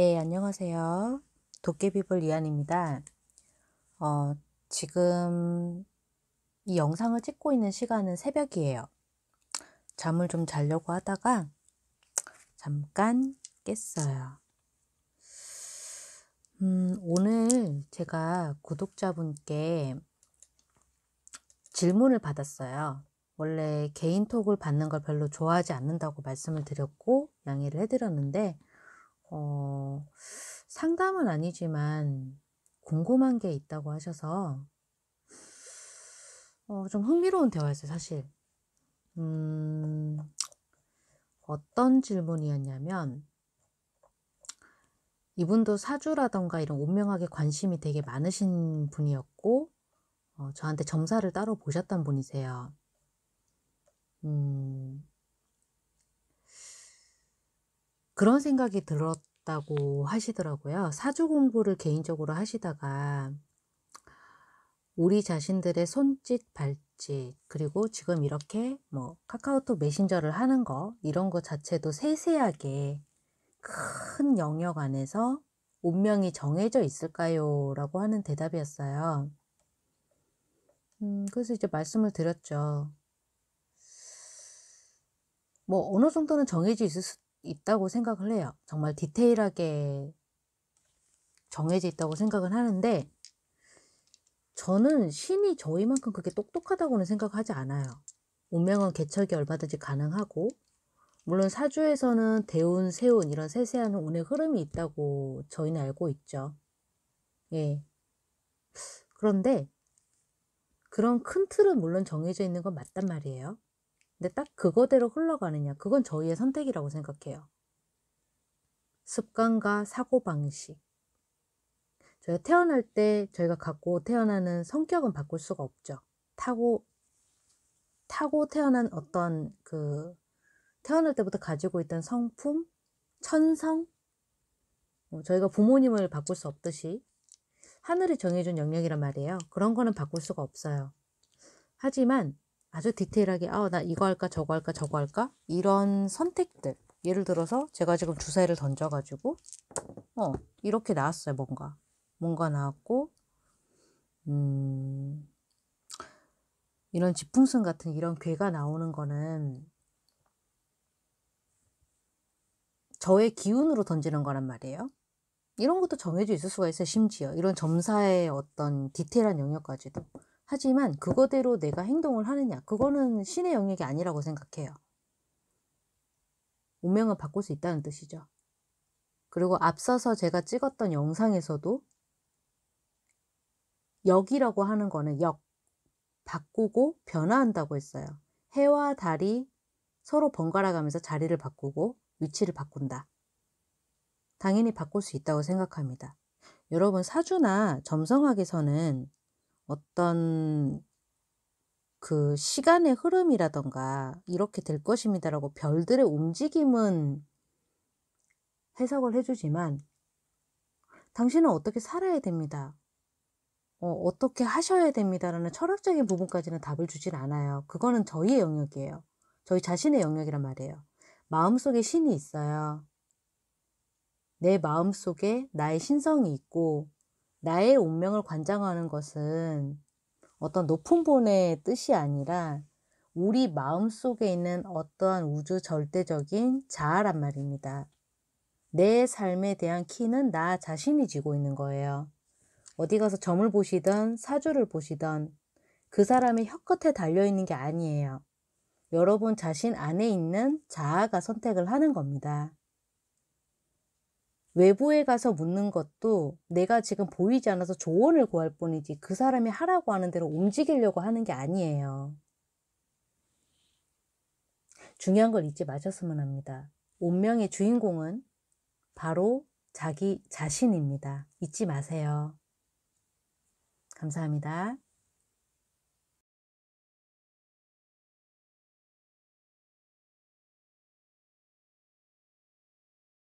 예, 안녕하세요. 도깨비볼 이안입니다 어, 지금 이 영상을 찍고 있는 시간은 새벽이에요. 잠을 좀 자려고 하다가 잠깐 깼어요. 음, 오늘 제가 구독자분께 질문을 받았어요. 원래 개인톡을 받는 걸 별로 좋아하지 않는다고 말씀을 드렸고 양해를 해드렸는데 어, 상담은 아니지만 궁금한 게 있다고 하셔서 어, 좀 흥미로운 대화였어요, 사실. 음, 어떤 질문이었냐면 이분도 사주라던가 이런 운명하게 관심이 되게 많으신 분이었고 어, 저한테 점사를 따로 보셨던 분이세요. 음, 그런 생각이 들었다고 하시더라고요. 사주 공부를 개인적으로 하시다가 우리 자신들의 손짓, 발짓, 그리고 지금 이렇게 뭐 카카오톡 메신저를 하는 거, 이런 거 자체도 세세하게 큰 영역 안에서 운명이 정해져 있을까요? 라고 하는 대답이었어요. 음, 그래서 이제 말씀을 드렸죠. 뭐, 어느 정도는 정해져 있을 수도 있다고 생각을 해요. 정말 디테일하게 정해져 있다고 생각을 하는데 저는 신이 저희만큼 그렇게 똑똑하다고는 생각하지 않아요. 운명은 개척이 얼마든지 가능하고 물론 사주에서는 대운, 세운 이런 세세한 운의 흐름이 있다고 저희는 알고 있죠. 예. 그런데 그런 큰 틀은 물론 정해져 있는 건 맞단 말이에요. 근데 딱 그거대로 흘러가느냐 그건 저희의 선택이라고 생각해요. 습관과 사고방식 저희가 태어날 때 저희가 갖고 태어나는 성격은 바꿀 수가 없죠. 타고 타고 태어난 어떤 그 태어날 때부터 가지고 있던 성품, 천성 뭐 저희가 부모님을 바꿀 수 없듯이 하늘이 정해준 영역이란 말이에요. 그런 거는 바꿀 수가 없어요. 하지만 아주 디테일하게 아, 나 이거 할까 저거 할까 저거 할까 이런 선택들 예를 들어서 제가 지금 주사위를 던져가지고 어 이렇게 나왔어요 뭔가 뭔가 나왔고 음 이런 지풍선 같은 이런 괴가 나오는 거는 저의 기운으로 던지는 거란 말이에요. 이런 것도 정해져 있을 수가 있어요. 심지어 이런 점사의 어떤 디테일한 영역까지도. 하지만 그거대로 내가 행동을 하느냐 그거는 신의 영역이 아니라고 생각해요. 운명을 바꿀 수 있다는 뜻이죠. 그리고 앞서서 제가 찍었던 영상에서도 역이라고 하는 거는 역, 바꾸고 변화한다고 했어요. 해와 달이 서로 번갈아가면서 자리를 바꾸고 위치를 바꾼다. 당연히 바꿀 수 있다고 생각합니다. 여러분 사주나 점성학에서는 어떤 그 시간의 흐름이라던가 이렇게 될 것입니다라고 별들의 움직임은 해석을 해주지만 당신은 어떻게 살아야 됩니다. 어, 떻게 하셔야 됩니다라는 철학적인 부분까지는 답을 주진 않아요. 그거는 저희의 영역이에요. 저희 자신의 영역이란 말이에요. 마음속에 신이 있어요. 내 마음속에 나의 신성이 있고 나의 운명을 관장하는 것은 어떤 높은 본의 뜻이 아니라 우리 마음 속에 있는 어떠한 우주 절대적인 자아란 말입니다. 내 삶에 대한 키는 나 자신이 지고 있는 거예요. 어디 가서 점을 보시던 사주를 보시던 그 사람의 혀끝에 달려있는 게 아니에요. 여러분 자신 안에 있는 자아가 선택을 하는 겁니다. 외부에 가서 묻는 것도 내가 지금 보이지 않아서 조언을 구할 뿐이지 그 사람이 하라고 하는 대로 움직이려고 하는 게 아니에요. 중요한 걸 잊지 마셨으면 합니다. 운명의 주인공은 바로 자기 자신입니다. 잊지 마세요. 감사합니다.